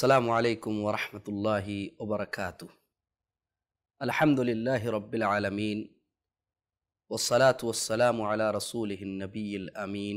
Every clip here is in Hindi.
അസ്സലാമലൈക്കും വറഹമത്തല്ലാഹി വബർക്കാത്തു അലഹമുല്ലാഹി റബ്ബിൽ ആലമീൻ വസ്സലാത്തു വസ്സലാമു അല റസൂലിൻ നബീൽ അമീൻ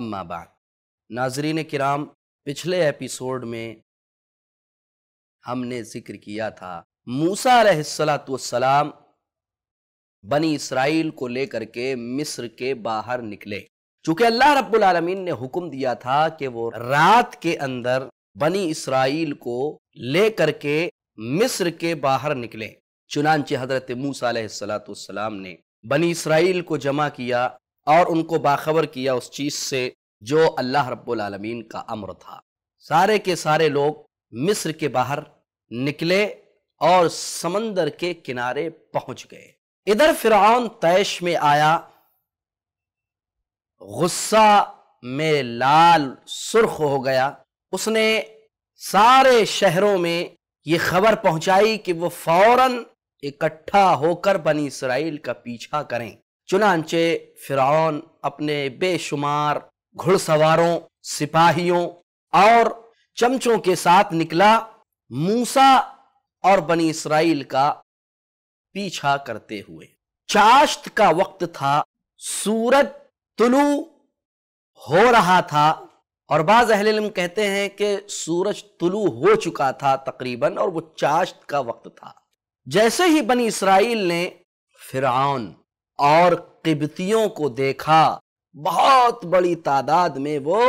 അമ്മാബാദ് नाजरीन किराम पिछले एपिसोड में हमने जिक्र किया था मूसा सलाम बनी इसराइल को लेकर के मिस्र के बाहर निकले चूंकि अल्लाह रब्बुल आलमीन ने हुक्म दिया था कि वो रात के अंदर बनी इसराइल को ले करके मिस्र के बाहर निकले चुनाचे हजरत मूसा ने बनी इसराइल को जमा किया और उनको बाखबर किया उस चीज़ से जो अल्लाह रबीन का अम्र था सारे के सारे लोग मिस्र के बाहर निकले और समंदर के किनारे पहुंच गए इधर फिरौन तैश में आया गुस्सा में लाल सुर्ख हो गया उसने सारे शहरों में ये खबर पहुंचाई कि वो फौरन इकट्ठा होकर बनी इसराइल का पीछा करें चुनाचे फिरौन अपने बेशुमार घुड़सवारों सिपाहियों और चमचों के साथ निकला मूसा और बनी इसराइल का पीछा करते हुए चाश्त का वक्त था सूरज तुलू हो रहा था और बाज़ अहल कहते हैं कि सूरज तुलू हो चुका था तकरीबन और वो चाश्त का वक्त था जैसे ही बनी इसराइल ने फिरौन और किबतियों को देखा बहुत बड़ी तादाद में वो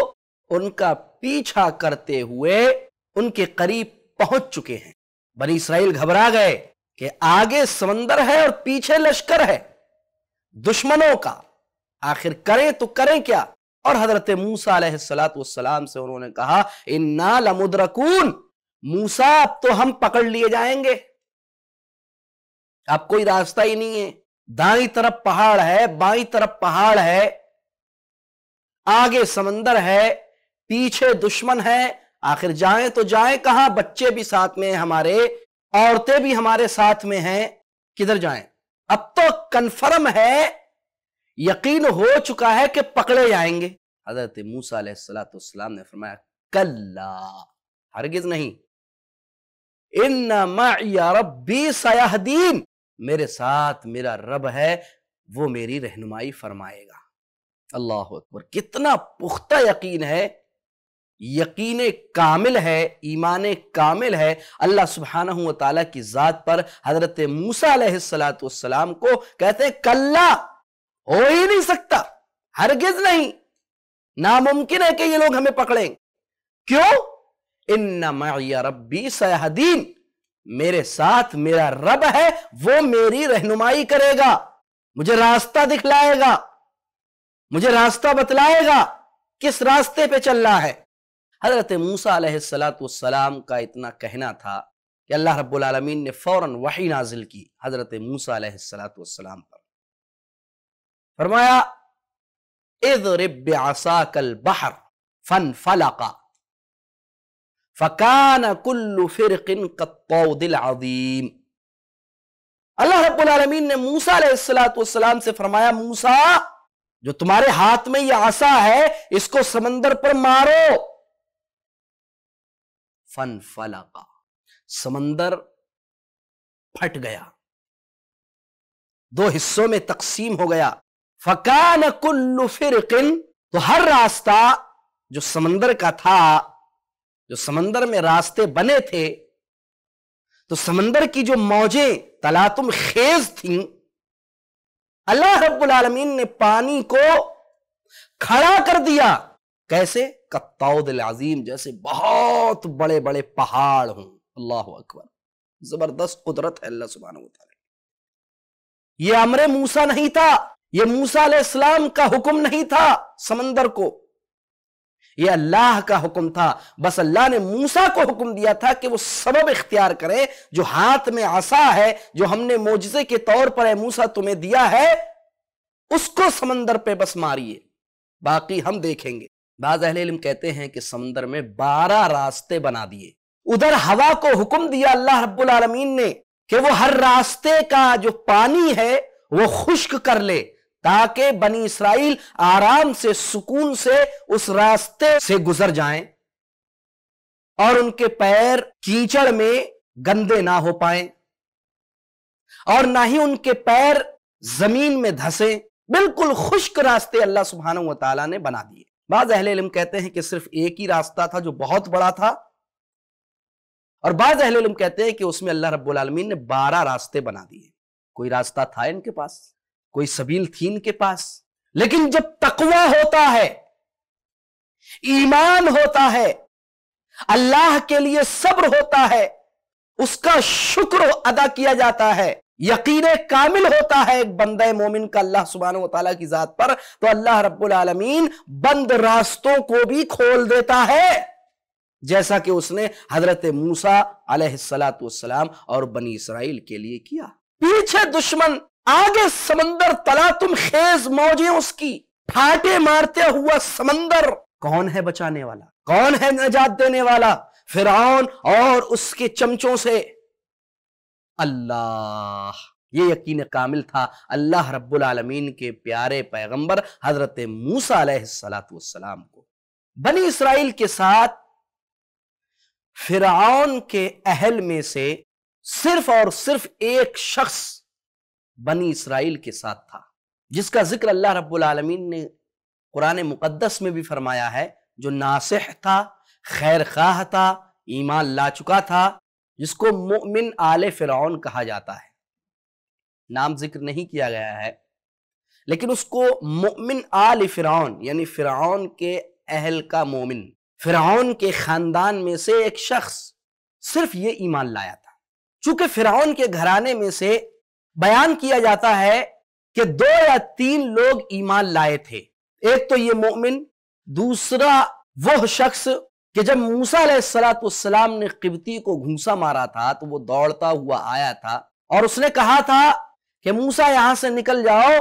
उनका पीछा करते हुए उनके करीब पहुंच चुके हैं बनी इसराइल घबरा गए कि आगे समंदर है और पीछे लश्कर है दुश्मनों का आखिर करें तो करें क्या और हजरत मूसा सलाम से उन्होंने कहा इन्ना लमुद्रकून मूसा अब तो हम पकड़ लिए जाएंगे अब कोई रास्ता ही नहीं है दाई तरफ पहाड़ है बाई तरफ पहाड़ है आगे समंदर है पीछे दुश्मन है आखिर जाए तो जाए कहां बच्चे भी साथ में हमारे औरतें भी हमारे साथ में हैं किधर जाएं अब तो कन्फर्म है यकीन हो चुका है कि पकड़े जाएंगे हजरत मूसा सलाम ने फरमाया कल्ला हरगिज नहीं इन मेरे साथ मेरा रब है वो मेरी रहनुमाई फरमाएगा अल्लाह अकबर कितना पुख्ता यकीन है यकीन कामिल है ईमान कामिल है अल्लाह सुबहाना तला की ज़ात पर हजरत मूसा सलाम को कहते हैं कल्ला हो ही नहीं सकता हरगिज नहीं नामुमकिन है कि ये लोग हमें पकड़ें क्यों इन रब्बी सयाहदीन मेरे साथ मेरा रब है वो मेरी रहनुमाई करेगा मुझे रास्ता दिखलाएगा मुझे रास्ता बतलाएगा किस रास्ते पे चलना है हजरत मूसा सलाम का इतना कहना था कि अल्लाह रब्बुल रबालमीन ने फौरन वही नाजिल की हजरत मूसा सलाम पर फरमाया कल बहर फन फलाका फकान फिर किन कत्तौदिल अजीम अल्लाह रबालमीन ने मूसा सलाम से फरमाया मूसा जो तुम्हारे हाथ में यह आशा है इसको समंदर पर मारो फन फलाका समंदर फट गया दो हिस्सों में तकसीम हो गया फकान कुल्लु फिर तो हर रास्ता जो समंदर का था जो समंदर में रास्ते बने थे तो समंदर की जो मौजें तलातुम खेज थी अल्लाह रब्बुल आलमीन ने पानी को खड़ा कर दिया कैसे कत्ताउदल अजीम जैसे बहुत बड़े बड़े पहाड़ हों अल्लाह अकबर जबरदस्त कुदरत है अल्लाह सुबहान ये अमरे मूसा नहीं था यह मूसा इस्लाम का हुक्म नहीं था समंदर को यह अल्लाह का हुक्म था बस अल्लाह ने मूसा को हुक्म दिया था कि वो सबब इख्तियार करे जो हाथ में आसा है जो हमने मोजे के तौर पर मूसा तुम्हें दिया है उसको समंदर पे बस मारिए बाकी हम देखेंगे बाज अहल कहते हैं कि समंदर में बारह रास्ते बना दिए उधर हवा को हुक्म दिया अल्लाह रब्बुल आलमीन ने कि वो हर रास्ते का जो पानी है वो खुश्क कर ले ताकि बनी इसराइल आराम से सुकून से उस रास्ते से गुजर जाएं और उनके पैर कीचड़ में गंदे ना हो पाए और ना ही उनके पैर जमीन में धसे बिल्कुल खुश्क रास्ते अल्लाह सुबहाना तला ने बना दिए बाज अहले इलम कहते हैं कि सिर्फ एक ही रास्ता था जो बहुत बड़ा था और बाज अहले इलम कहते हैं कि उसमें अल्लाह रब्बुल रबालमीन ने बारह रास्ते बना दिए कोई रास्ता था इनके पास कोई सबील थी इनके पास लेकिन जब तकवा होता है ईमान होता है अल्लाह के लिए सब्र होता है उसका शुक्र अदा किया जाता है यकीन कामिल होता है एक बंद मोमिन का अल्लाह सुबहान तला की जात पर तो अल्लाह रब्बुल आलमीन बंद रास्तों को भी खोल देता है जैसा कि उसने हजरत मूसा अलैहिस्सलाम और बनी इसराइल के लिए किया पीछे दुश्मन आगे समंदर तला तुम खेज मौजे उसकी फाटे मारते हुआ समंदर कौन है बचाने वाला कौन है नजात देने वाला फिर और उसके चमचों से अल्लाह ये यकीन कामिल था अल्लाह रब्बुल आलमीन के प्यारे पैगंबर हजरत मूसा सलाम को बनी इसराइल के साथ फिर के अहल में से सिर्फ और सिर्फ एक शख्स बनी इसराइल के साथ था जिसका जिक्र अल्लाह रब्बुल रबालमीन ने कुरान मुकद्दस में भी फरमाया है जो नासिह था खैर खाह था ईमान ला चुका था जिसको मोमिन आले फ़िरौन कहा जाता है नाम जिक्र नहीं किया गया है लेकिन उसको मोमिन आल फ़िरौन यानी फ़िरौन के अहल का मोमिन फ़िरौन के ख़ानदान में से एक शख्स सिर्फ ये ईमान लाया था चूंकि फ़िरौन के घराने में से बयान किया जाता है कि दो या तीन लोग ईमान लाए थे एक तो ये मोमिन दूसरा वह शख्स कि जब मूसा सलाम ने किबती को घूसा मारा था तो वो दौड़ता हुआ आया था और उसने कहा था कि मूसा यहां से निकल जाओ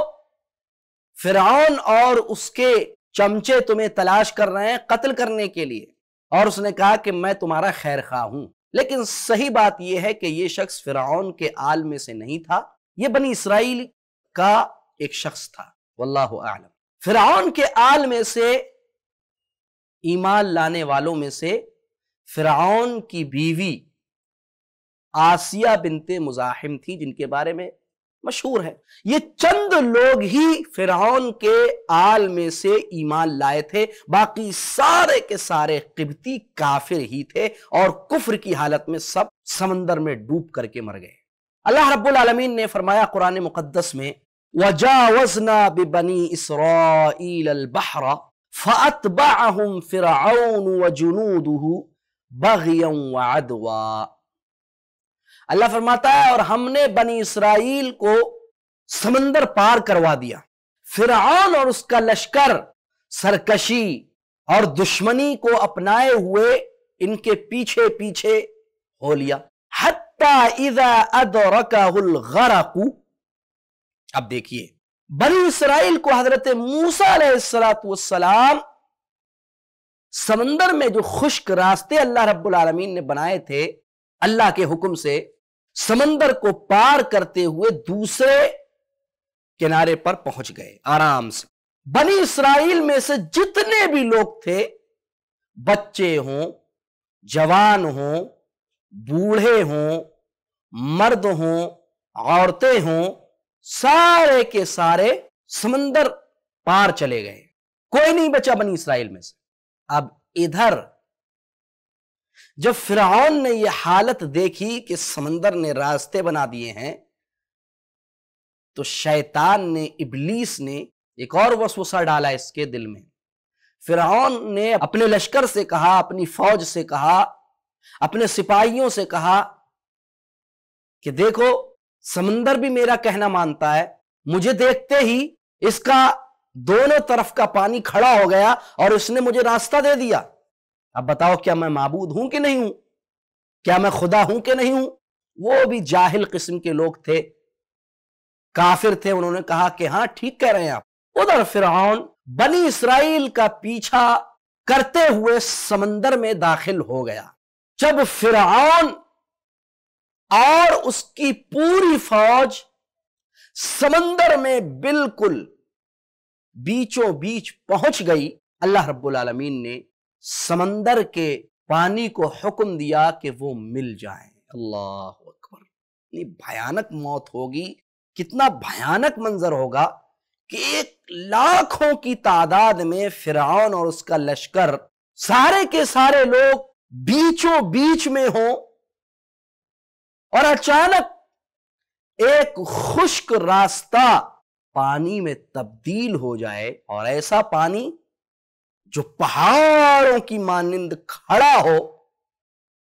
फिरौन और उसके चमचे तुम्हें तलाश कर रहे हैं कत्ल करने के लिए और उसने कहा कि मैं तुम्हारा खैर खा हूं लेकिन सही बात यह है कि यह शख्स फिरौन के आल में से नहीं था ये बनी इसराइल का एक शख्स था वल्लाह आलम फिरौन के आल में से ईमान लाने वालों में से फिरौन की बीवी आसिया बिनते मुजाहिम थी जिनके बारे में मशहूर है ये चंद लोग ही फिरौन के आल में से ईमान लाए थे बाकी सारे के सारे किबती काफिर ही थे और कुफर की हालत में सब समंदर में डूब करके मर गए अल्लाह रब्बुल ने फरमाया कुरान मुक़द्दस में वजावजना बिबनी इसराइलबहरा फ़तबाहम फ़िरऔन व जुनूदहु बगियन व अदवा अल्लाह फरमाता है और हमने बनी इसराइल को समंदर पार करवा दिया फिरौन और उसका लश्कर सरकशी और दुश्मनी को अपनाए हुए इनके पीछे पीछे हो लिया अब देखिए बनी इसराइल को हजरत मूसा समंदर में जो खुश्क रास्ते अल्लाह रब्बुल आलमीन ने बनाए थे अल्लाह के हुक्म से समंदर को पार करते हुए दूसरे किनारे पर पहुंच गए आराम से बनी इसराइल में से जितने भी लोग थे बच्चे हों जवान हों बूढ़े हों मर्द हों औरतें हों सारे के सारे समंदर पार चले गए कोई नहीं बचा बनी इसराइल में से अब इधर जब फिरौन ने यह हालत देखी कि समंदर ने रास्ते बना दिए हैं तो शैतान ने इबलीस ने एक और वसवसा डाला इसके दिल में फिरौन ने अपने लश्कर से कहा अपनी फौज से कहा अपने सिपाहियों से कहा कि देखो समंदर भी मेरा कहना मानता है मुझे देखते ही इसका दोनों तरफ का पानी खड़ा हो गया और उसने मुझे रास्ता दे दिया अब बताओ क्या मैं मबूद हूं कि नहीं हूं क्या मैं खुदा हूं कि नहीं हूं वो भी जाहिल किस्म के लोग थे काफिर थे उन्होंने कहा कि हाँ ठीक कह रहे हैं आप उधर फिर बनी इसराइल का पीछा करते हुए समंदर में दाखिल हो गया जब फिरौन और उसकी पूरी फौज समंदर में बिल्कुल बीचों बीच पहुंच गई अल्लाह रब्बुल आलमीन ने समंदर के पानी को हुक्म दिया कि वो मिल जाए अल्लाह अकबर इतनी भयानक मौत होगी कितना भयानक मंजर होगा कि एक लाखों की तादाद में फिरौन और उसका लश्कर सारे के सारे लोग बीचों बीच में हो और अचानक एक खुश्क रास्ता पानी में तब्दील हो जाए और ऐसा पानी जो पहाड़ों की मानिंद खड़ा हो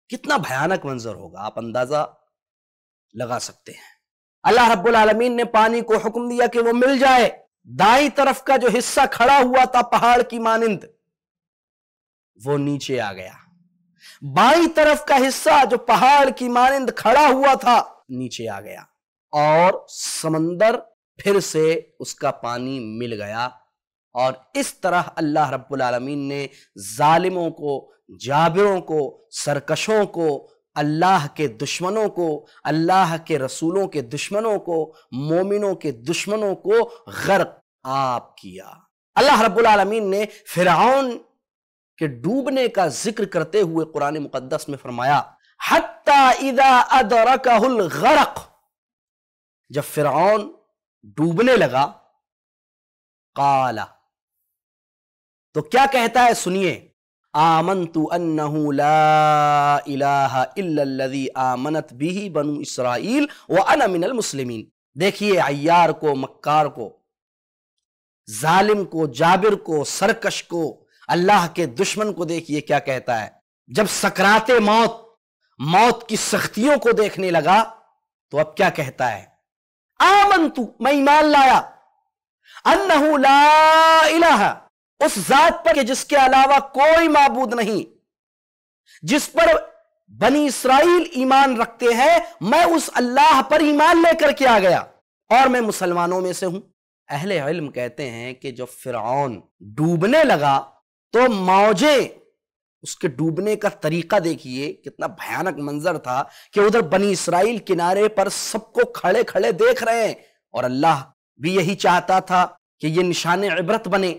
कितना भयानक मंजर होगा आप अंदाजा लगा सकते हैं अल्लाह रब्बुल आलमीन ने पानी को हुक्म दिया कि वो मिल जाए दाई तरफ का जो हिस्सा खड़ा हुआ था पहाड़ की मानिंद वो नीचे आ गया बाई तरफ का हिस्सा जो पहाड़ की मानिंद खड़ा हुआ था नीचे आ गया और समंदर फिर से उसका पानी मिल गया और इस तरह अल्लाह रब्बुल आलमीन ने जालिमों को जाबिरों को सरकशों को अल्लाह के दुश्मनों को अल्लाह के रसूलों के दुश्मनों को मोमिनों के दुश्मनों को गर्क आप किया अल्लाह रब्बुल आलमीन ने फिरौन कि डूबने का जिक्र करते हुए कुरान मुकद्दस में फरमाया गरक जब फिरौन डूबने लगा काला तो क्या कहता है सुनिए आमन तु अन्नदी आमनत बिही बनु इसराइल व अनमिनल मुस्लिमीन देखिए अयार को मक्कार को जालिम को जाबिर को सरकश को अल्लाह के दुश्मन को देखिए क्या कहता है जब सकराते मौत मौत की सख्तियों को देखने लगा तो अब क्या कहता है आमन तू मैं ईमान लाया अन्नहू ला इलाहा उस जात पर जिसके अलावा कोई माबूद नहीं जिस पर बनी इसराइल ईमान रखते हैं मैं उस अल्लाह पर ईमान लेकर के आ गया और मैं मुसलमानों में से हूं अहले इल्म कहते हैं कि जब फिरौन डूबने लगा तो मौजे उसके डूबने का तरीका देखिए कितना भयानक मंजर था कि उधर बनी इसराइल किनारे पर सबको खड़े खड़े देख रहे हैं और अल्लाह भी यही चाहता था कि ये निशान इबरत बने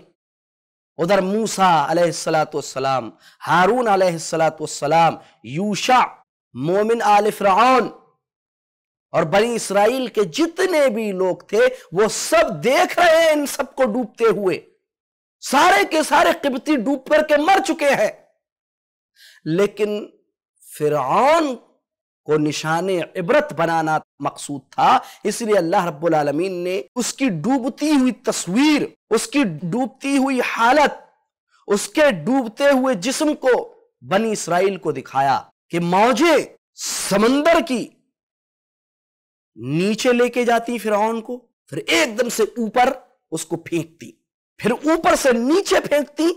उधर मूसा अलैहिस्सलाम हारून अलैहिस्सलाम यूशा मोमिन आल फ्राउन और बनी इसराइल के जितने भी लोग थे वो सब देख रहे हैं इन सबको डूबते हुए सारे के सारे किबती डूब पर के मर चुके हैं लेकिन फिर को निशान इबरत बनाना मकसूद था इसलिए अल्लाह रब्बुल रबालमीन ने उसकी डूबती हुई तस्वीर उसकी डूबती हुई हालत उसके डूबते हुए जिस्म को बनी इसराइल को दिखाया कि मौजे समंदर की नीचे लेके जाती फिर को फिर एकदम से ऊपर उसको फेंकती फिर ऊपर से नीचे फेंकती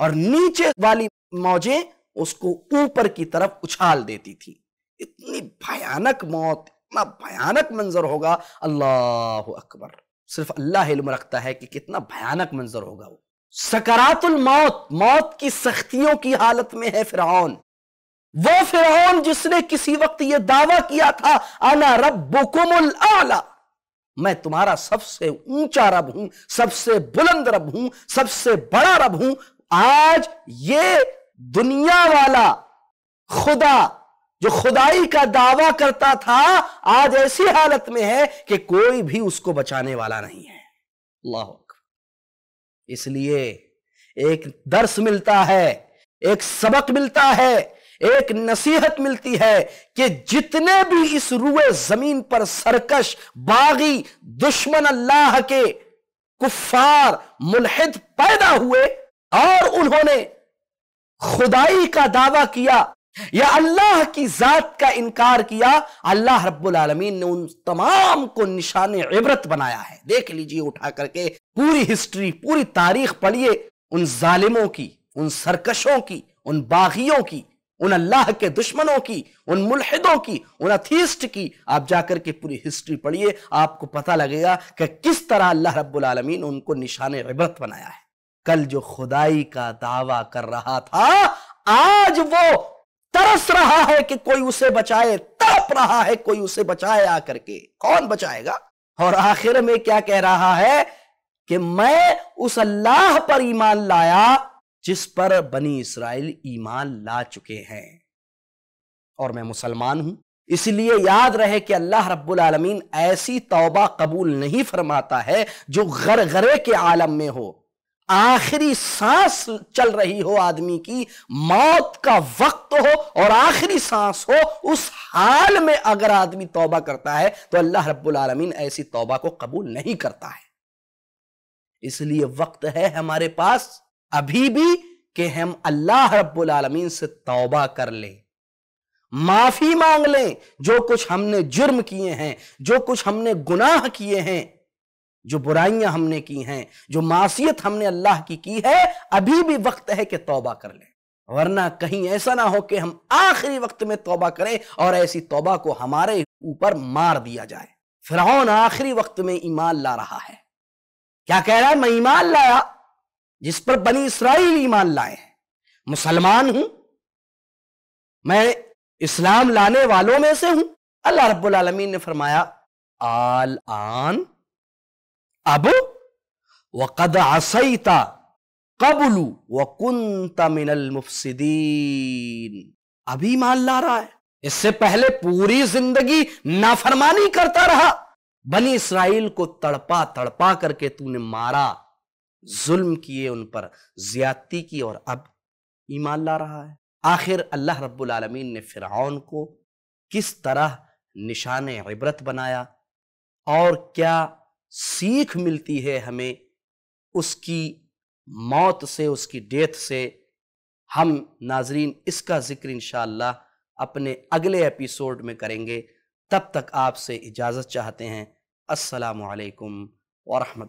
और नीचे वाली मौजें उसको ऊपर की तरफ उछाल देती थी इतनी भयानक मौत इतना भयानक मंजर होगा अल्लाह अकबर सिर्फ अल्लाह इल्म रखता है कि कितना भयानक मंजर होगा वो सकरातुल मौत मौत की सख्तियों की हालत में है फिरौन वो फिरौन जिसने किसी वक्त ये दावा किया था अना रब आला मैं तुम्हारा सबसे ऊंचा रब हूं सबसे बुलंद रब हूं सबसे बड़ा रब हूं आज ये दुनिया वाला खुदा जो खुदाई का दावा करता था आज ऐसी हालत में है कि कोई भी उसको बचाने वाला नहीं है अल्लाह इसलिए एक दर्श मिलता है एक सबक मिलता है एक नसीहत मिलती है कि जितने भी इस रुए जमीन पर सरकश बागी दुश्मन अल्लाह के कुफार मुलहिद पैदा हुए और उन्होंने खुदाई का दावा किया या अल्लाह की जात का इनकार किया अल्लाह रब्बुल आलमीन ने उन तमाम को निशान इबरत बनाया है देख लीजिए उठा करके पूरी हिस्ट्री पूरी तारीख पढ़िए उन जालिमों की उन सरकशों की उन बागियों की उन अल्लाह के दुश्मनों की उन मुलहिदों की उन अथीस्ट की आप जाकर के पूरी हिस्ट्री पढ़िए आपको पता लगेगा कि किस तरह अल्लाह रब्बुल आलमीन उनको निशान इबरत बनाया है कल जो खुदाई का दावा कर रहा था आज वो तरस रहा है कि कोई उसे बचाए तड़प रहा है कोई उसे बचाए आकर के कौन बचाएगा और आखिर में क्या कह रहा है कि मैं उस अल्लाह पर ईमान लाया जिस पर बनी इसराइल ईमान ला चुके हैं और मैं मुसलमान हूं इसलिए याद रहे कि अल्लाह रब्बुल आलमीन ऐसी तौबा कबूल नहीं फरमाता है जो घर घरे के आलम में हो आखिरी सांस चल रही हो आदमी की मौत का वक्त हो और आखिरी सांस हो उस हाल में अगर आदमी तौबा करता है तो अल्लाह रब्बुल आलमीन ऐसी तौबा को कबूल नहीं करता है इसलिए वक्त है हमारे पास अभी भी कि हम अल्लाह रब्बुल आलमीन से तौबा कर ले माफी मांग लें जो कुछ हमने जुर्म किए हैं जो कुछ हमने गुनाह किए हैं जो बुराइयां हमने की हैं जो मासीत हमने अल्लाह की की है अभी भी वक्त है कि तौबा कर लें वरना कहीं ऐसा ना हो कि हम आखिरी वक्त में तौबा करें और ऐसी तौबा को हमारे ऊपर मार दिया जाए फिरौन आखिरी वक्त में ईमान ला रहा है क्या कह रहा है मैं ईमान लाया जिस पर बनी इसराइल ईमान लाए हैं मुसलमान हूं मैं इस्लाम लाने वालों में से हूं अल्लाह रब्बुल आलमीन ने फरमाया आल आन अब वकद आसईता कबलू व मिनल अभी मान ला रहा है इससे पहले पूरी जिंदगी नाफरमानी करता रहा बनी इसराइल को तड़पा तड़पा करके तूने मारा जुल्म किए उन पर ज्यादती की और अब ईमान ला रहा है आखिर अल्लाह रब्बुल रबालमीन ने फ़िरौन को किस तरह निशान इबरत बनाया और क्या सीख मिलती है हमें उसकी मौत से उसकी डेथ से हम नाजरीन इसका ज़िक्र इन अपने अगले एपिसोड में करेंगे तब तक आपसे इजाज़त चाहते हैं असलकम वरहमल